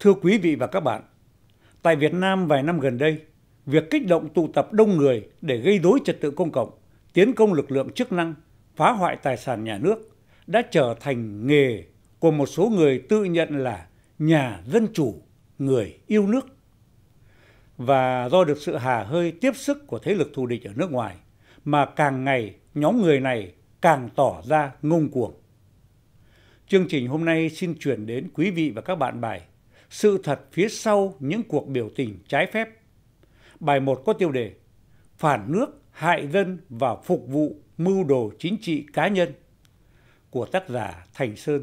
Thưa quý vị và các bạn, tại Việt Nam vài năm gần đây, việc kích động tụ tập đông người để gây dối trật tự công cộng, tiến công lực lượng chức năng, phá hoại tài sản nhà nước đã trở thành nghề của một số người tự nhận là nhà dân chủ người yêu nước và do được sự hà hơi tiếp sức của thế lực thù địch ở nước ngoài mà càng ngày nhóm người này càng tỏ ra ngông cuồng. Chương trình hôm nay xin chuyển đến quý vị và các bạn bài Sự thật phía sau những cuộc biểu tình trái phép. Bài một có tiêu đề Phản nước, hại dân và phục vụ mưu đồ chính trị cá nhân của tác giả Thành Sơn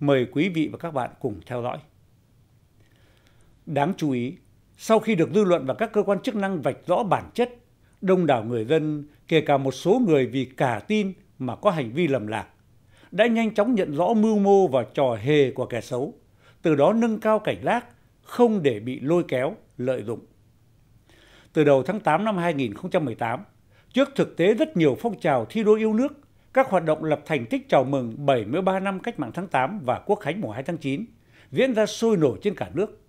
mời quý vị và các bạn cùng theo dõi đáng chú ý sau khi được dư luận và các cơ quan chức năng vạch rõ bản chất đông đảo người dân kể cả một số người vì cả tin mà có hành vi lầm lạc đã nhanh chóng nhận rõ mưu mô và trò hề của kẻ xấu từ đó nâng cao cảnh giác không để bị lôi kéo lợi dụng từ đầu tháng 8 năm 2018 trước thực tế rất nhiều phong trào thi đua yêu nước các hoạt động lập thành tích chào mừng bảy mươi ba năm cách mạng tháng tám và quốc khánh mùng hai tháng chín diễn ra sôi nổi trên cả nước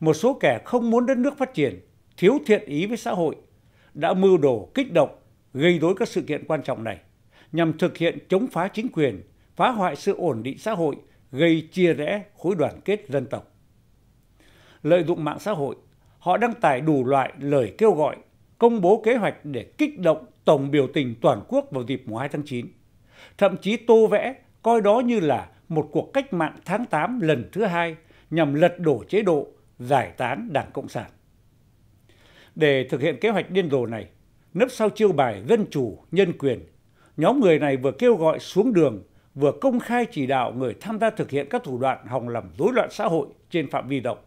một số kẻ không muốn đất nước phát triển thiếu thiện ý với xã hội đã mưu đồ kích động gây rối các sự kiện quan trọng này nhằm thực hiện chống phá chính quyền phá hoại sự ổn định xã hội gây chia rẽ khối đoàn kết dân tộc lợi dụng mạng xã hội họ đăng tải đủ loại lời kêu gọi công bố kế hoạch để kích động tổng biểu tình toàn quốc vào dịp mùng 2 tháng 9 thậm chí tô vẽ coi đó như là một cuộc cách mạng tháng tám lần thứ hai nhằm lật đổ chế độ giải tán đảng cộng sản để thực hiện kế hoạch điên rồ này nấp sau chiêu bài dân chủ nhân quyền nhóm người này vừa kêu gọi xuống đường vừa công khai chỉ đạo người tham gia thực hiện các thủ đoạn hòng làm rối loạn xã hội trên phạm vi rộng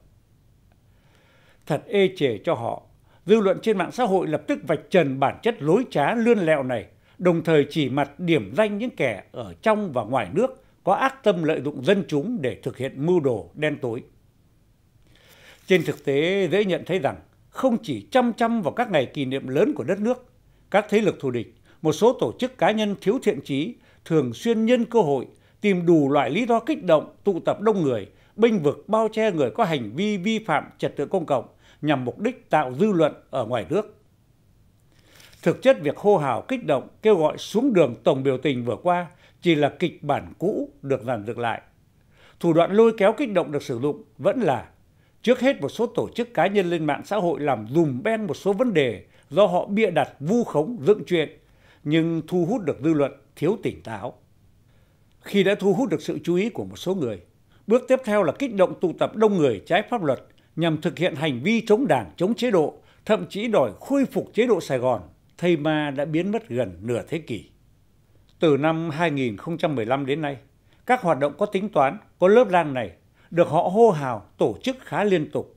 thật ê chề cho họ dư luận trên mạng xã hội lập tức vạch trần bản chất lối trá lươn lẹo này đồng thời chỉ mặt điểm danh những kẻ ở trong và ngoài nước có ác tâm lợi dụng dân chúng để thực hiện mưu đồ đen tối trên thực tế dễ nhận thấy rằng không chỉ chăm chăm vào các ngày kỷ niệm lớn của đất nước các thế lực thù địch một số tổ chức cá nhân thiếu thiện trí thường xuyên nhân cơ hội tìm đủ loại lý do kích động tụ tập đông người binh vực bao che người có hành vi vi phạm trật tự công cộng nhằm mục đích tạo dư luận ở ngoài nước thực chất việc hô hào kích động kêu gọi xuống đường tổng biểu tình vừa qua chỉ là kịch bản cũ được giàn dựng lại thủ đoạn lôi kéo kích động được sử dụng vẫn là trước hết một số tổ chức cá nhân lên mạng xã hội làm dùm beng một số vấn đề do họ bịa đặt vu khống dựng chuyện nhưng thu hút được dư luận thiếu tỉnh táo khi đã thu hút được sự chú ý của một số người bước tiếp theo là kích động tụ tập đông người trái pháp luật nhằm thực hiện hành vi chống đảng chống chế độ thậm chí đòi khôi phục chế độ sài gòn thây ma đã biến mất gần nửa thế kỷ từ năm 2015 đến nay các hoạt động có tính toán có lớp lang này được họ hô hào tổ chức khá liên tục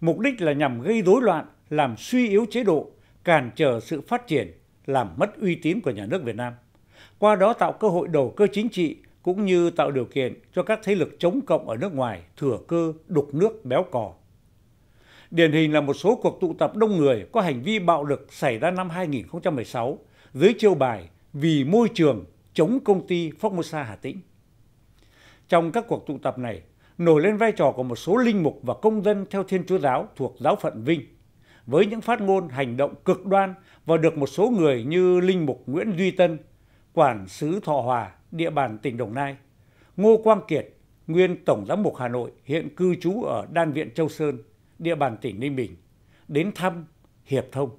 mục đích là nhằm gây rối loạn làm suy yếu chế độ cản trở sự phát triển làm mất uy tín của nhà nước việt nam qua đó tạo cơ hội đầu cơ chính trị cũng như tạo điều kiện cho các thế lực chống cộng ở nước ngoài thừa cơ đục nước béo cò điển hình là một số cuộc tụ tập đông người có hành vi bạo lực xảy ra năm hai nghìn một mươi sáu dưới chiêu bài vì môi trường chống công ty formosa hà tĩnh trong các cuộc tụ tập này nổi lên vai trò của một số linh mục và công dân theo thiên chúa giáo thuộc giáo phận vinh với những phát ngôn hành động cực đoan và được một số người như linh mục nguyễn duy tân quản sứ thọ hòa địa bàn tỉnh đồng nai ngô quang kiệt nguyên tổng giám mục hà nội hiện cư trú ở đan viện châu sơn địa bàn tỉnh ninh bình đến thăm hiệp thông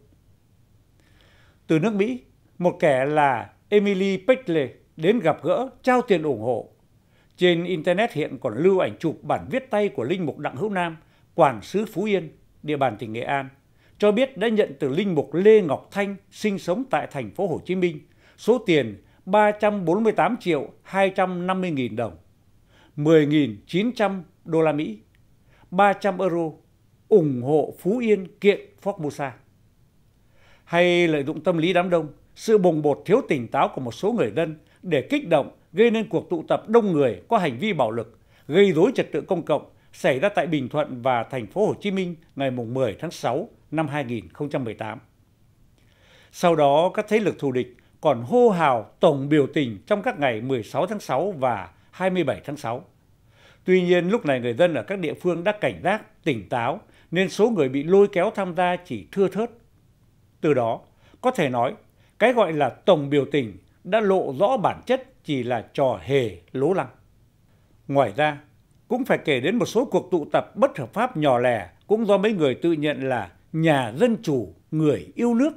từ nước mỹ một kẻ là emily pechley đến gặp gỡ trao tiền ủng hộ trên internet hiện còn lưu ảnh chụp bản viết tay của linh mục đặng hữu nam quản sứ phú yên địa bàn tỉnh nghệ an cho biết đã nhận từ linh mục lê ngọc thanh sinh sống tại thành phố hồ chí minh số tiền 348 triệu 250 nghìn đồng, 10.900 đô la Mỹ, 300 euro ủng hộ phú yên kiện formosa hay lợi dụng tâm lý đám đông sự bùng bột thiếu tỉnh táo của một số người dân để kích động gây nên cuộc tụ tập đông người có hành vi bạo lực gây rối trật tự công cộng xảy ra tại Bình Thuận và thành phố Hồ Chí Minh ngày 10 tháng 6 năm 2018. Sau đó, các thế lực thù địch còn hô hào tổng biểu tình trong các ngày 16 tháng 6 và 27 tháng 6. Tuy nhiên, lúc này người dân ở các địa phương đã cảnh giác, tỉnh táo nên số người bị lôi kéo tham gia chỉ thưa thớt từ đó có thể nói cái gọi là tổng biểu tình đã lộ rõ bản chất chỉ là trò hề lố lăng ngoài ra cũng phải kể đến một số cuộc tụ tập bất hợp pháp nhỏ lẻ cũng do mấy người tự nhận là nhà dân chủ người yêu nước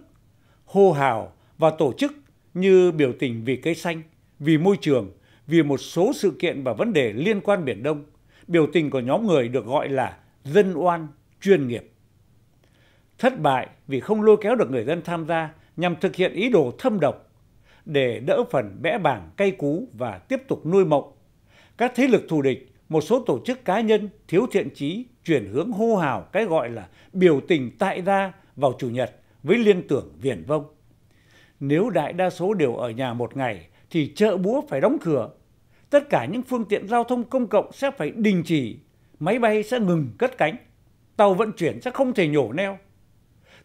hô hào và tổ chức như biểu tình vì cây xanh vì môi trường vì một số sự kiện và vấn đề liên quan biển đông biểu tình của nhóm người được gọi là dân oan chuyên nghiệp thất bại vì không lôi kéo được người dân tham gia nhằm thực hiện ý đồ thâm độc để đỡ phần bẽ bảng cay cú và tiếp tục nuôi mộng các thế lực thù địch một số tổ chức cá nhân thiếu thiện trí chuyển hướng hô hào cái gọi là biểu tình tại gia vào chủ nhật với liên tưởng viển vông nếu đại đa số đều ở nhà một ngày thì chợ búa phải đóng cửa tất cả những phương tiện giao thông công cộng sẽ phải đình chỉ máy bay sẽ ngừng cất cánh tàu vận chuyển sẽ không thể nhổ neo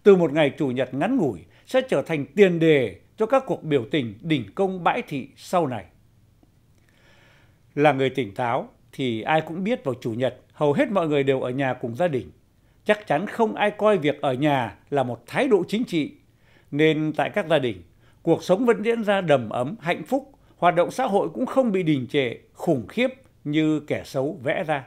từ một ngày chủ nhật ngắn ngủi sẽ trở thành tiền đề cho các cuộc biểu tình đỉnh công bãi thị sau này là người tỉnh táo thì ai cũng biết vào chủ nhật hầu hết mọi người đều ở nhà cùng gia đình chắc chắn không ai coi việc ở nhà là một thái độ chính trị nên tại các gia đình cuộc sống vẫn diễn ra đầm ấm hạnh phúc hoạt động xã hội cũng không bị đình trệ khủng khiếp như kẻ xấu vẽ ra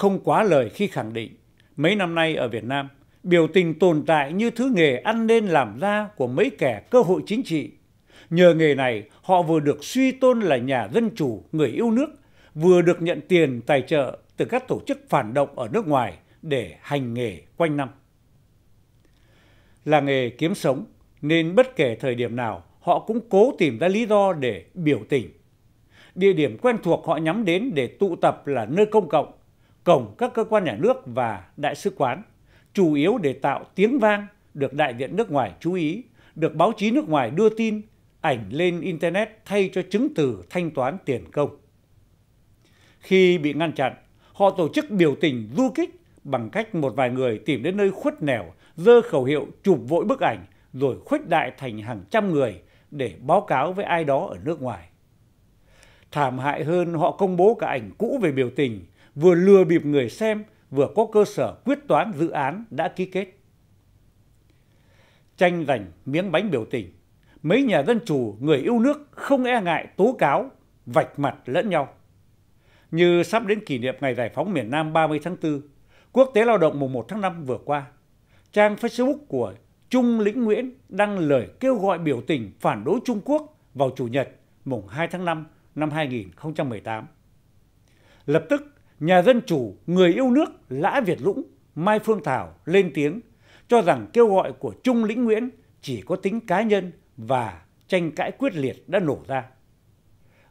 không quá lời khi khẳng định mấy năm nay ở việt nam biểu tình tồn tại như thứ nghề ăn nên làm ra của mấy kẻ cơ hội chính trị nhờ nghề này họ vừa được suy tôn là nhà dân chủ người yêu nước vừa được nhận tiền tài trợ từ các tổ chức phản động ở nước ngoài để hành nghề quanh năm là nghề kiếm sống nên bất kể thời điểm nào họ cũng cố tìm ra lý do để biểu tình địa điểm quen thuộc họ nhắm đến để tụ tập là nơi công cộng cổng các cơ quan nhà nước và đại sứ quán chủ yếu để tạo tiếng vang được đại diện nước ngoài chú ý được báo chí nước ngoài đưa tin ảnh lên internet thay cho chứng từ thanh toán tiền công khi bị ngăn chặn họ tổ chức biểu tình du kích bằng cách một vài người tìm đến nơi khuất nẻo dơ khẩu hiệu chụp vội bức ảnh rồi khuếch đại thành hàng trăm người để báo cáo với ai đó ở nước ngoài thảm hại hơn họ công bố cả ảnh cũ về biểu tình vừa lừa bịp người xem vừa có cơ sở quyết toán dự án đã ký kết tranh giành miếng bánh biểu tình mấy nhà dân chủ người yêu nước không e ngại tố cáo vạch mặt lẫn nhau như sắp đến kỷ niệm ngày giải phóng miền Nam 30 tháng 4, Quốc tế Lao động mùng 1 tháng 5 vừa qua, trang Facebook của Trung Lĩnh Nguyễn đăng lời kêu gọi biểu tình phản đối Trung Quốc vào Chủ nhật mùng 2 tháng 5 năm 2018. Lập tức, nhà dân chủ người yêu nước lã việt lũng mai phương thảo lên tiếng cho rằng kêu gọi của trung lĩnh nguyễn chỉ có tính cá nhân và tranh cãi quyết liệt đã nổ ra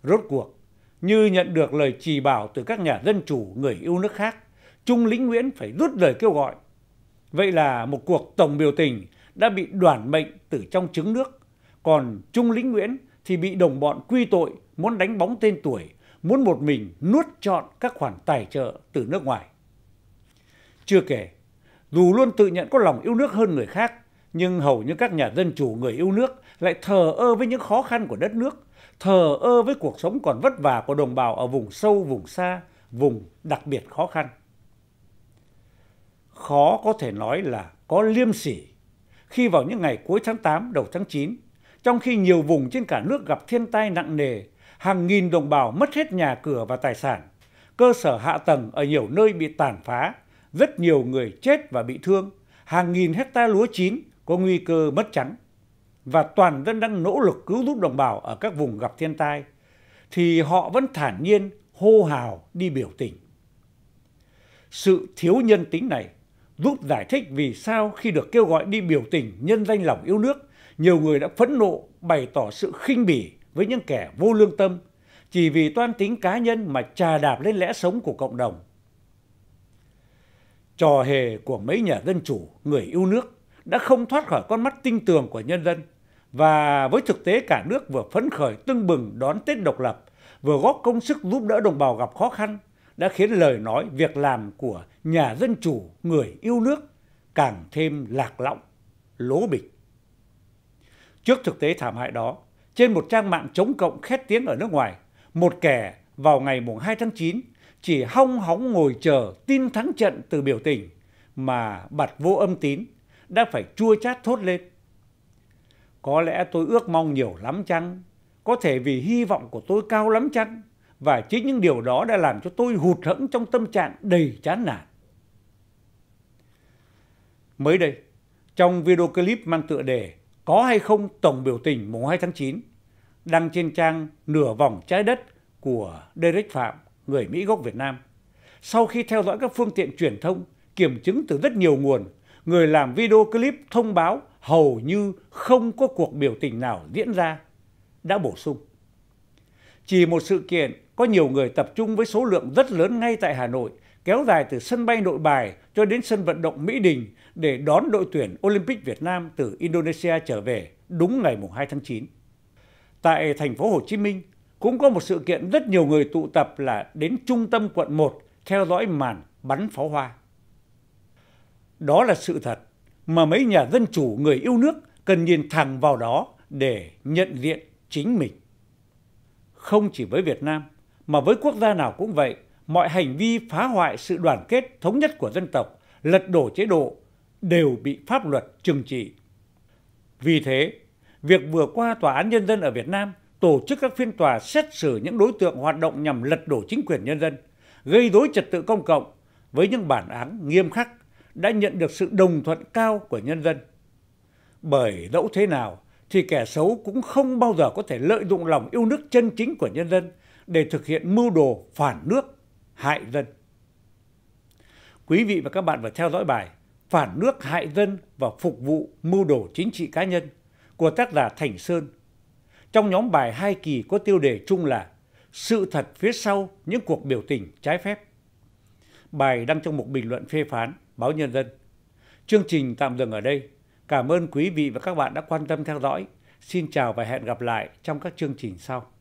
rốt cuộc như nhận được lời chỉ bảo từ các nhà dân chủ người yêu nước khác trung lĩnh nguyễn phải rút lời kêu gọi vậy là một cuộc tổng biểu tình đã bị đoản mệnh từ trong trứng nước còn trung lĩnh nguyễn thì bị đồng bọn quy tội muốn đánh bóng tên tuổi muốn một mình nuốt chọn các khoản tài trợ từ nước ngoài chưa kể dù luôn tự nhận có lòng yêu nước hơn người khác nhưng hầu như các nhà dân chủ người yêu nước lại thờ ơ với những khó khăn của đất nước thờ ơ với cuộc sống còn vất vả của đồng bào ở vùng sâu vùng xa vùng đặc biệt khó khăn khó có thể nói là có liêm sỉ khi vào những ngày cuối tháng 8 đầu tháng 9 trong khi nhiều vùng trên cả nước gặp thiên tai nặng nề hàng nghìn đồng bào mất hết nhà cửa và tài sản cơ sở hạ tầng ở nhiều nơi bị tàn phá rất nhiều người chết và bị thương hàng nghìn hecta lúa chín có nguy cơ mất trắng và toàn dân đang nỗ lực cứu giúp đồng bào ở các vùng gặp thiên tai thì họ vẫn thản nhiên hô hào đi biểu tình sự thiếu nhân tính này giúp giải thích vì sao khi được kêu gọi đi biểu tình nhân danh lòng yêu nước nhiều người đã phẫn nộ bày tỏ sự khinh bỉ với những kẻ vô lương tâm chỉ vì toan tính cá nhân mà trà đạp lên lẽ sống của cộng đồng trò hề của mấy nhà dân chủ người yêu nước đã không thoát khỏi con mắt tinh tường của nhân dân và với thực tế cả nước vừa phấn khởi tưng bừng đón Tết độc lập, vừa góp công sức giúp đỡ đồng bào gặp khó khăn, đã khiến lời nói, việc làm của nhà dân chủ, người yêu nước càng thêm lạc lõng, lố bịch. Trước thực tế thảm hại đó, trên một trang mạng chống cộng khét tiếng ở nước ngoài một kẻ vào ngày hai tháng chín chỉ hong hóng ngồi chờ tin thắng trận từ biểu tình mà bật vô âm tín đã phải chua chát thốt lên có lẽ tôi ước mong nhiều lắm chăng có thể vì hy vọng của tôi cao lắm chăng và chính những điều đó đã làm cho tôi hụt hẫng trong tâm trạng đầy chán nản mới đây trong video clip mang tựa đề có hay không tổng biểu tình mùng hai tháng chín đăng trên trang nửa vòng trái đất của derek phạm người mỹ gốc việt nam sau khi theo dõi các phương tiện truyền thông kiểm chứng từ rất nhiều nguồn người làm video clip thông báo hầu như không có cuộc biểu tình nào diễn ra đã bổ sung chỉ một sự kiện có nhiều người tập trung với số lượng rất lớn ngay tại hà nội kéo dài từ sân bay nội bài cho đến sân vận động mỹ đình để đón đội tuyển olympic việt nam từ indonesia trở về đúng ngày 2 tháng 9. tại thành phố hồ chí minh cũng có một sự kiện rất nhiều người tụ tập là đến trung tâm quận 1 theo dõi màn bắn pháo hoa. Đó là sự thật mà mấy nhà dân chủ người yêu nước cần nhìn thẳng vào đó để nhận diện chính mình. Không chỉ với Việt Nam, mà với quốc gia nào cũng vậy, mọi hành vi phá hoại sự đoàn kết thống nhất của dân tộc lật đổ chế độ đều bị pháp luật trừng trị vì thế việc vừa qua tòa án nhân dân ở việt nam tổ chức các phiên tòa xét xử những đối tượng hoạt động nhằm lật đổ chính quyền nhân dân gây dối trật tự công cộng với những bản án nghiêm khắc đã nhận được sự đồng thuận cao của nhân dân bởi dẫu thế nào thì kẻ xấu cũng không bao giờ có thể lợi dụng lòng yêu nước chân chính của nhân dân để thực hiện mưu đồ phản nước hại dân quý vị và các bạn vừa theo dõi bài phản nước hại dân và phục vụ mưu đồ chính trị cá nhân của tác giả thành sơn trong nhóm bài hai kỳ có tiêu đề chung là sự thật phía sau những cuộc biểu tình trái phép bài đăng trong một bình luận phê phán báo nhân dân chương trình tạm dừng ở đây cảm ơn quý vị và các bạn đã quan tâm theo dõi xin chào và hẹn gặp lại trong các chương trình sau